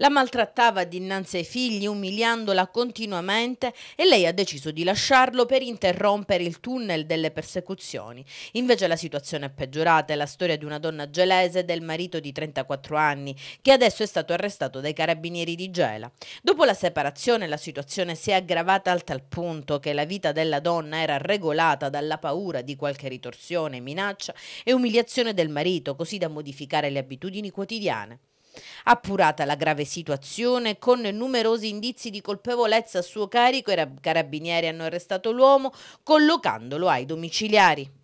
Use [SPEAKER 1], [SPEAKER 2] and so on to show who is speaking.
[SPEAKER 1] La maltrattava dinanzi ai figli, umiliandola continuamente e lei ha deciso di lasciarlo per interrompere il tunnel delle persecuzioni. Invece la situazione è peggiorata, è la storia di una donna gelese del marito di 34 anni, che adesso è stato arrestato dai carabinieri di Gela. Dopo la separazione la situazione si è aggravata al tal punto che la vita della donna era regolata dalla paura di qualche ritorsione, minaccia e umiliazione del marito, così da modificare le abitudini quotidiane. Appurata la grave situazione, con numerosi indizi di colpevolezza a suo carico, i carabinieri hanno arrestato l'uomo collocandolo ai domiciliari.